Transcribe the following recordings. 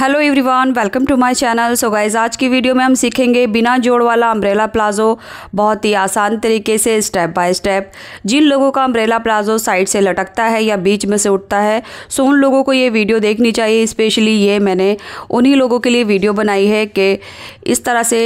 hello everyone welcome to my channel so guys आज की video में हम सीखेंगे बिना जोड़ वाला अम्ब्रेला प्लाजो बहुत ही आसान तरीके से स्टेप बाय स्टेप जिन लोगों का अम्ब्रेला प्लाजो साइड से लटकता है या बीच में से उठता है सो उन लोगों को ये वीडियो देखनी चाहिए स्पेशली ये मैंने उन्हीं लोगों के लिए वीडियो बनाई है कि इस तरह से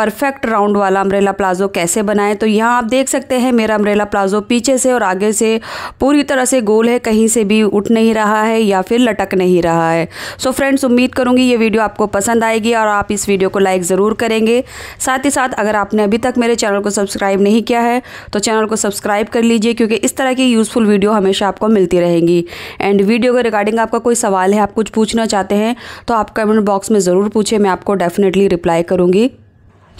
परफेक्ट राउंड वाला अम्ब्रेला प्लाजो कैसे बनाएं तो यहाँ आप देख सकते हैं मेरा अम्ब्रेला प्लाजो पीछे से और आगे से पूरी तरह से गोल है कहीं से भी उठ नहीं रहा है या फिर लटक नहीं रहा है सो so फ्रेंड्स उम्मीद करूँगी ये वीडियो आपको पसंद आएगी और आप इस वीडियो को लाइक ज़रूर करेंगे साथ ही साथ अगर आपने अभी तक मेरे चैनल को सब्सक्राइब नहीं किया है तो चैनल को सब्सक्राइब कर लीजिए क्योंकि इस तरह की यूज़फुल वीडियो हमेशा आपको मिलती रहेंगी एंड वीडियो के रिगार्डिंग आपका कोई सवाल है आप कुछ पूछना चाहते हैं तो आप कमेंट बॉक्स में ज़रूर पूछें मैं आपको डेफिनेटली रिप्लाई करूँगी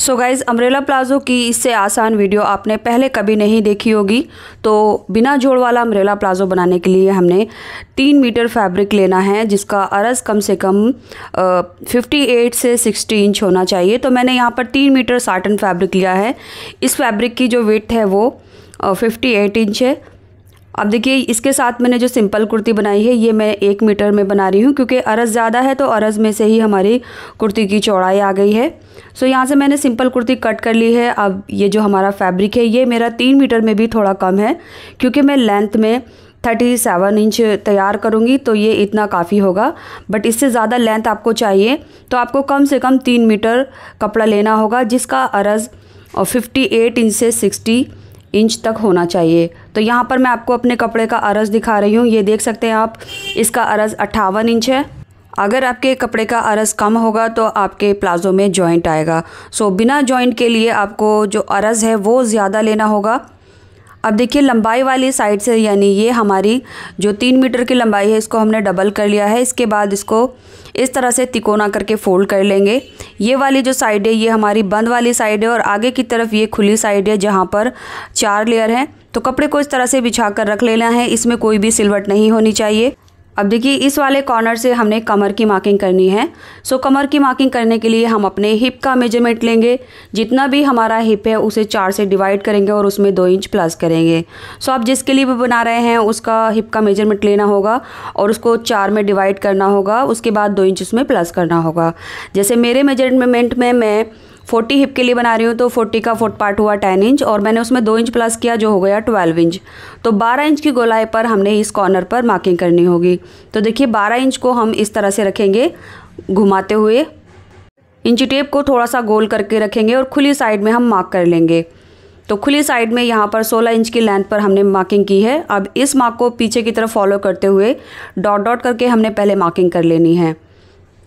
सो गाइज़ अम्ब्रेला प्लाज़ो की इससे आसान वीडियो आपने पहले कभी नहीं देखी होगी तो बिना जोड़ वाला अम्ब्रेला प्लाज़ो बनाने के लिए हमने तीन मीटर फैब्रिक लेना है जिसका अरज कम से कम फिफ्टी एट से सिक्सटी इंच होना चाहिए तो मैंने यहाँ पर तीन मीटर साटन फैब्रिक लिया है इस फैब्रिक की जो विथ है वो फिफ्टी एट इंच है अब देखिए इसके साथ मैंने जो सिंपल कुर्ती बनाई है ये मैं एक मीटर में बना रही हूँ क्योंकि अरस ज़्यादा है तो अरस में से ही हमारी कुर्ती की चौड़ाई आ गई है सो यहाँ से मैंने सिंपल कुर्ती कट कर ली है अब ये जो हमारा फैब्रिक है ये मेरा तीन मीटर में भी थोड़ा कम है क्योंकि मैं लेंथ में थर्टी सेवन इंच तैयार करूँगी तो ये इतना काफ़ी होगा बट इससे ज़्यादा लेंथ आपको चाहिए तो आपको कम से कम तीन मीटर कपड़ा लेना होगा जिसका अरज फिफ्टी एट इंच से सिक्सटी इंच तक होना चाहिए तो यहाँ पर मैं आपको अपने कपड़े का अरस दिखा रही हूँ ये देख सकते हैं आप इसका अरस अट्ठावन इंच है अगर आपके कपड़े का अरस कम होगा तो आपके प्लाज़ो में जॉइंट आएगा सो बिना जॉइंट के लिए आपको जो अरस है वो ज़्यादा लेना होगा अब देखिए लंबाई वाली साइड से यानी ये हमारी जो तीन मीटर की लंबाई है इसको हमने डबल कर लिया है इसके बाद इसको इस तरह से तिकोना करके फ़ोल्ड कर लेंगे ये वाली जो साइड है ये हमारी बंद वाली साइड है और आगे की तरफ ये खुली साइड है जहाँ पर चार लेयर हैं तो कपड़े को इस तरह से बिछा कर रख लेना है इसमें कोई भी सिलवट नहीं होनी चाहिए अब देखिए इस वाले कॉर्नर से हमने कमर की मार्किंग करनी है सो कमर की मार्किंग करने के लिए हम अपने हिप का मेजरमेंट लेंगे जितना भी हमारा हिप है उसे चार से डिवाइड करेंगे और उसमें दो इंच प्लस करेंगे सो आप जिसके लिए भी बना रहे हैं उसका हिप का मेजरमेंट लेना होगा और उसको चार में डिवाइड करना होगा उसके बाद दो इंच उसमें प्लस करना होगा जैसे मेरे मेजरमेंट में मैं फोर्टी हिप के लिए बना रही हूँ तो फोर्टी का फोर्थ पार्ट हुआ टेन इंच और मैंने उसमें दो इंच प्लस किया जो हो गया ट्वेल्व इंच तो बारह इंच की गोलाई पर हमने इस कॉर्नर पर मार्किंग करनी होगी तो देखिए बारह इंच को हम इस तरह से रखेंगे घुमाते हुए इंची टेप को थोड़ा सा गोल करके रखेंगे और खुली साइड में हम मार्क कर लेंगे तो खुली साइड में यहाँ पर 16 इंच की लेंथ पर हमने मार्किंग की है अब इस मार्क को पीछे की तरफ फॉलो करते हुए डॉट डॉट करके हमने पहले मार्किंग कर लेनी है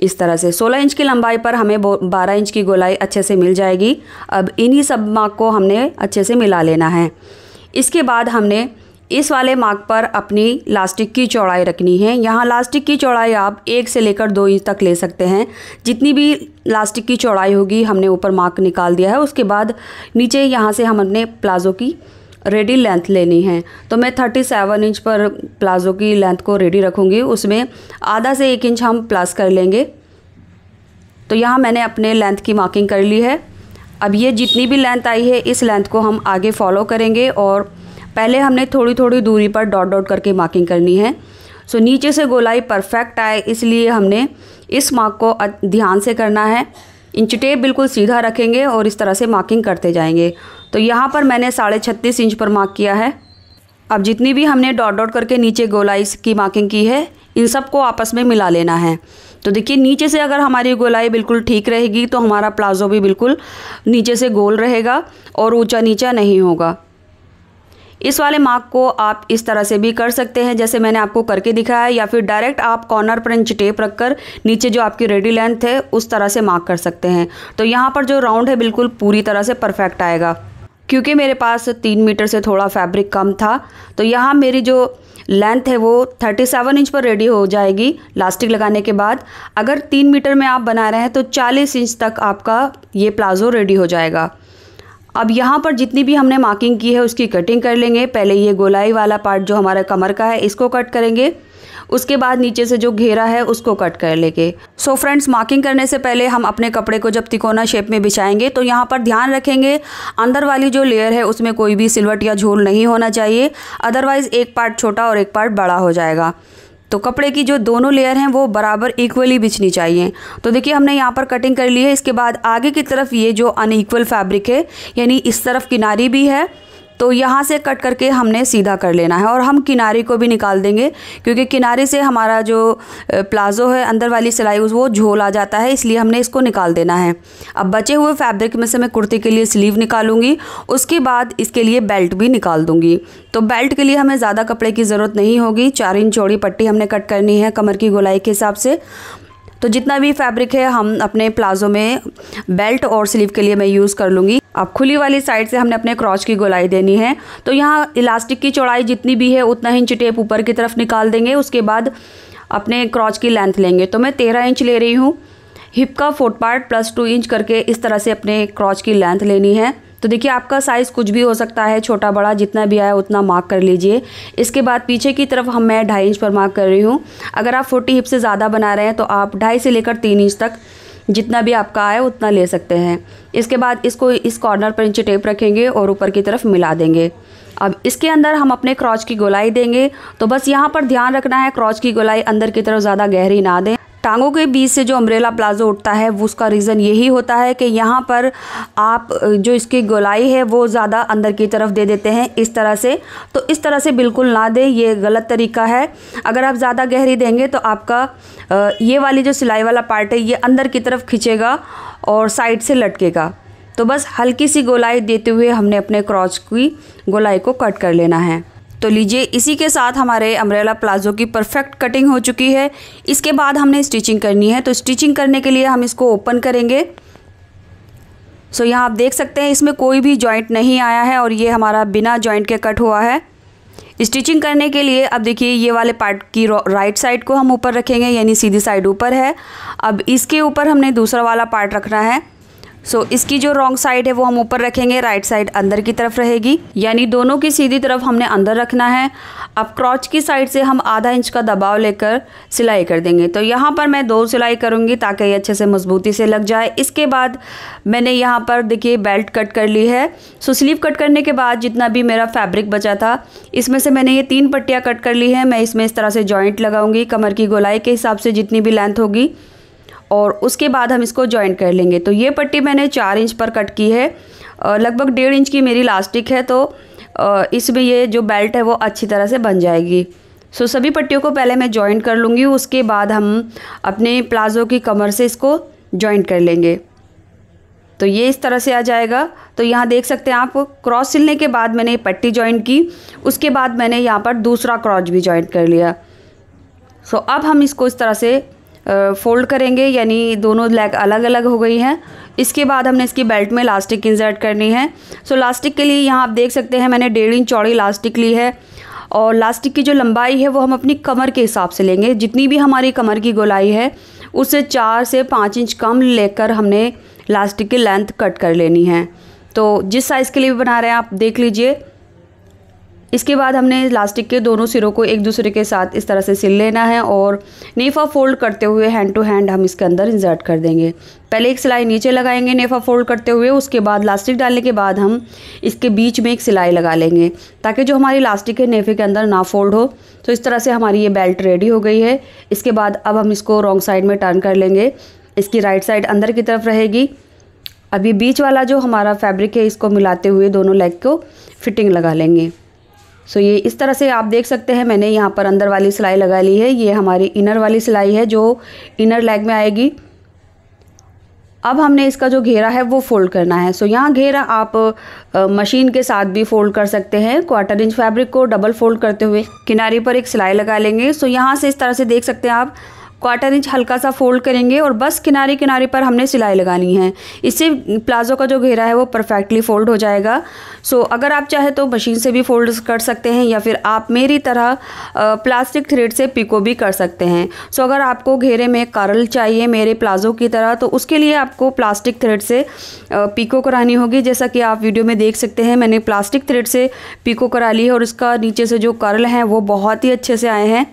इस तरह से 16 इंच की लंबाई पर हमें 12 इंच की गोलाई अच्छे से मिल जाएगी अब इन्हीं सब मार्क को हमने अच्छे से मिला लेना है इसके बाद हमने इस वाले मार्क पर अपनी लास्टिक की चौड़ाई रखनी है यहाँ लास्टिक की चौड़ाई आप एक से लेकर दो इंच तक ले सकते हैं जितनी भी लास्टिक की चौड़ाई होगी हमने ऊपर मार्क निकाल दिया है उसके बाद नीचे यहाँ से हम अपने प्लाज़ो की रेडी लेंथ लेनी है तो मैं 37 इंच पर प्लाज़ो की लेंथ को रेडी रखूँगी उसमें आधा से एक इंच हम प्लस कर लेंगे तो यहाँ मैंने अपने लेंथ की मार्किंग कर ली है अब ये जितनी भी लेंथ आई है इस लेंथ को हम आगे फॉलो करेंगे और पहले हमने थोड़ी थोड़ी दूरी पर डॉट डॉट करके मार्किंग करनी है सो नीचे से गोलाई परफेक्ट आए इसलिए हमने इस मार्क को ध्यान से करना है इंच टेप बिल्कुल सीधा रखेंगे और इस तरह से मार्किंग करते जाएंगे तो यहाँ पर मैंने साढ़े छत्तीस इंच पर मार्क किया है अब जितनी भी हमने डॉट डॉट करके नीचे गोलाई की मार्किंग की है इन सबको आपस में मिला लेना है तो देखिए नीचे से अगर हमारी गोलाई बिल्कुल ठीक रहेगी तो हमारा प्लाज़ो भी बिल्कुल नीचे से गोल रहेगा और ऊंचा नीचा नहीं होगा इस वाले मार्क को आप इस तरह से भी कर सकते हैं जैसे मैंने आपको करके दिखाया या फिर डायरेक्ट आप कॉर्नर पर इंच टेप रखकर नीचे जो आपकी रेडी लेंथ है उस तरह से मार्क कर सकते हैं तो यहाँ पर जो राउंड है बिल्कुल पूरी तरह से परफेक्ट आएगा क्योंकि मेरे पास तीन मीटर से थोड़ा फैब्रिक कम था तो यहाँ मेरी जो लेंथ है वो 37 इंच पर रेडी हो जाएगी लास्टिक लगाने के बाद अगर तीन मीटर में आप बना रहे हैं तो 40 इंच तक आपका ये प्लाज़ो रेडी हो जाएगा अब यहाँ पर जितनी भी हमने मार्किंग की है उसकी कटिंग कर लेंगे पहले ये गोलाई वाला पार्ट जो हमारा कमर का है इसको कट करेंगे उसके बाद नीचे से जो घेरा है उसको कट कर लेंगे सो फ्रेंड्स मार्किंग करने से पहले हम अपने कपड़े को जब तिकोना शेप में बिछाएंगे तो यहाँ पर ध्यान रखेंगे अंदर वाली जो लेयर है उसमें कोई भी सिलवट या झोल नहीं होना चाहिए अदरवाइज़ एक पार्ट छोटा और एक पार्ट बड़ा हो जाएगा तो कपड़े की जो दोनों लेयर हैं वो बराबर इक्वली बिछनी चाहिए तो देखिए हमने यहाँ पर कटिंग कर ली है इसके बाद आगे की तरफ ये जो अनईक्वल फैब्रिक है यानी इस तरफ किनारी भी है तो यहाँ से कट करके हमने सीधा कर लेना है और हम किनारे को भी निकाल देंगे क्योंकि किनारे से हमारा जो प्लाज़ो है अंदर वाली सिलाई वो झोल आ जाता है इसलिए हमने इसको निकाल देना है अब बचे हुए फैब्रिक में से मैं कुर्ती के लिए स्लीव निकालूंगी उसके बाद इसके लिए बेल्ट भी निकाल दूंगी तो बेल्ट के लिए हमें ज़्यादा कपड़े की ज़रूरत नहीं होगी चार इंच चौड़ी पट्टी हमने कट करनी है कमर की गोलाई के हिसाब से तो जितना भी फैब्रिक है हम अपने प्लाजो में बेल्ट और स्लीव के लिए मैं यूज़ कर लूँगी अब खुली वाली साइड से हमने अपने क्रॉच की गोलाई देनी है तो यहाँ इलास्टिक की चौड़ाई जितनी भी है उतना इंच टेप ऊपर की तरफ निकाल देंगे उसके बाद अपने क्रॉच की लेंथ लेंगे तो मैं तेरह इंच ले रही हूँ हिप का fourth part plus two inch करके इस तरह से अपने क्रॉच की लेंथ लेनी है तो देखिए आपका साइज़ कुछ भी हो सकता है छोटा बड़ा जितना भी आया उतना मार्क कर लीजिए इसके बाद पीछे की तरफ हम मैं ढाई इंच पर मार्क कर रही हूँ अगर आप फोर्टी हिप से ज़्यादा बना रहे हैं तो आप ढाई से लेकर तीन इंच तक जितना भी आपका आए उतना ले सकते हैं इसके बाद इसको इस कॉर्नर पर इंच टेप रखेंगे और ऊपर की तरफ मिला देंगे अब इसके अंदर हम अपने क्रॉच की गोलाई देंगे तो बस यहाँ पर ध्यान रखना है क्रॉच की गोलाई अंदर की तरफ ज़्यादा गहरी ना दें टांगों के बीच से जो अम्ब्रेला प्लाजो उठता है वो उसका रीज़न यही होता है कि यहाँ पर आप जो इसकी गोलाई है वो ज़्यादा अंदर की तरफ दे देते हैं इस तरह से तो इस तरह से बिल्कुल ना दें ये गलत तरीका है अगर आप ज़्यादा गहरी देंगे तो आपका ये वाली जो सिलाई वाला पार्ट है ये अंदर की तरफ खींचेगा और साइड से लटकेगा तो बस हल्की सी गोलाई देते हुए हमने अपने क्रॉच की गोलाई को कट कर लेना है तो लीजिए इसी के साथ हमारे अम्ब्रेला प्लाजो की परफेक्ट कटिंग हो चुकी है इसके बाद हमने स्टिचिंग करनी है तो स्टिचिंग करने के लिए हम इसको ओपन करेंगे सो यहाँ आप देख सकते हैं इसमें कोई भी जॉइंट नहीं आया है और ये हमारा बिना जॉइंट के कट हुआ है स्टिचिंग करने के लिए अब देखिए ये वाले पार्ट की राइट साइड को हम ऊपर रखेंगे यानी सीधी साइड ऊपर है अब इसके ऊपर हमने दूसरा वाला पार्ट रखना है सो so, इसकी जो रॉन्ग साइड है वो हम ऊपर रखेंगे राइट साइड अंदर की तरफ रहेगी यानी दोनों की सीधी तरफ हमने अंदर रखना है अब क्रॉच की साइड से हम आधा इंच का दबाव लेकर सिलाई कर देंगे तो यहाँ पर मैं दो सिलाई करूँगी ताकि ये अच्छे से मजबूती से लग जाए इसके बाद मैंने यहाँ पर देखिए बेल्ट कट कर ली है सो स्लीव कट करने के बाद जितना भी मेरा फैब्रिक बचा था इसमें से मैंने ये तीन पट्टियाँ कट कर ली है मैं इसमें इस तरह से जॉइंट लगाऊंगी कमर की गोलाई के हिसाब से जितनी भी लेंथ होगी और उसके बाद हम इसको जॉइंट कर लेंगे तो ये पट्टी मैंने चार इंच पर कट की है लगभग डेढ़ इंच की मेरी लास्टिक है तो इसमें ये जो बेल्ट है वो अच्छी तरह से बन जाएगी सो सभी पट्टियों को पहले मैं जॉइंट कर लूँगी उसके बाद हम अपने प्लाज़ो की कमर से इसको जॉइंट कर लेंगे तो ये इस तरह से आ जाएगा तो यहाँ देख सकते हैं आप क्रॉस सिलने के बाद मैंने पट्टी ज्वाइन की उसके बाद मैंने यहाँ पर दूसरा क्रॉच भी जॉइंट कर लिया सो अब हम इसको इस तरह से फोल्ड करेंगे यानी दोनों लेग अलग अलग हो गई हैं इसके बाद हमने इसकी बेल्ट में लास्टिक इंसर्ट करनी है सो लास्टिक के लिए यहाँ आप देख सकते हैं मैंने डेढ़ इंच चौड़ी लास्टिक ली है और लास्टिक की जो लंबाई है वो हम अपनी कमर के हिसाब से लेंगे जितनी भी हमारी कमर की गोलाई है उससे चार से पाँच इंच कम लेकर हमने लास्टिक की लेंथ कट कर लेनी है तो जिस साइज़ के लिए भी बना रहे हैं आप देख लीजिए इसके बाद हमने इलास्टिक के दोनों सिरों को एक दूसरे के साथ इस तरह से सिल लेना है और नेफा फोल्ड करते हुए हैंड टू हैंड हम इसके अंदर इंसर्ट कर देंगे पहले एक सिलाई नीचे लगाएंगे नेफा फोल्ड करते हुए उसके बाद लास्टिक डालने के बाद हम इसके बीच में एक सिलाई लगा लेंगे ताकि जो हमारी लास्टिक है नेफे के अंदर ना फोल्ड हो तो इस तरह से हमारी ये बेल्ट रेडी हो गई है इसके बाद अब हम इसको रॉन्ग साइड में टर्न कर लेंगे इसकी राइट साइड अंदर की तरफ रहेगी अभी बीच वाला जो हमारा फैब्रिक है इसको मिलाते हुए दोनों लेग को फिटिंग लगा लेंगे सो ये इस तरह से आप देख सकते हैं मैंने यहाँ पर अंदर वाली सिलाई लगा ली है ये हमारी इनर वाली सिलाई है जो इनर लेग में आएगी अब हमने इसका जो घेरा है वो फोल्ड करना है सो यहाँ घेरा आप आ, मशीन के साथ भी फोल्ड कर सकते हैं क्वार्टर इंच फैब्रिक को डबल फोल्ड करते हुए किनारे पर एक सिलाई लगा लेंगे सो यहाँ से इस तरह से देख सकते हैं आप क्वार्टर इंच हल्का सा फोल्ड करेंगे और बस किनारे किनारे पर हमने सिलाई लगानी है इससे प्लाजो का जो घेरा है वो परफेक्टली फोल्ड हो जाएगा सो अगर आप चाहे तो मशीन से भी फोल्ड कर सकते हैं या फिर आप मेरी तरह प्लास्टिक थ्रेड से पिको भी कर सकते हैं सो अगर आपको घेरे में कारल चाहिए मेरे प्लाजो की तरह तो उसके लिए आपको प्लास्टिक थ्रेड से पिको करानी होगी जैसा कि आप वीडियो में देख सकते हैं मैंने प्लास्टिक थ्रेड से पिको करा ली है और उसका नीचे से जो कर्ल हैं वो बहुत ही अच्छे से आए हैं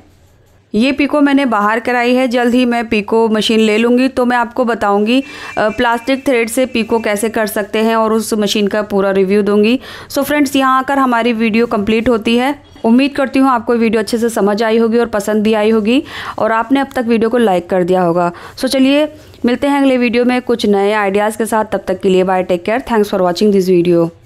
ये पिको मैंने बाहर कराई है जल्द ही मैं पिको मशीन ले लूँगी तो मैं आपको बताऊँगी प्लास्टिक थ्रेड से पिको कैसे कर सकते हैं और उस मशीन का पूरा रिव्यू दूँगी सो फ्रेंड्स यहाँ आकर हमारी वीडियो कंप्लीट होती है उम्मीद करती हूँ आपको वीडियो अच्छे से समझ आई होगी और पसंद भी आई होगी और आपने अब तक वीडियो को लाइक कर दिया होगा सो चलिए मिलते हैं अगले वीडियो में कुछ नए आइडियाज़ के साथ तब तक के लिए bye take care thanks for watching this video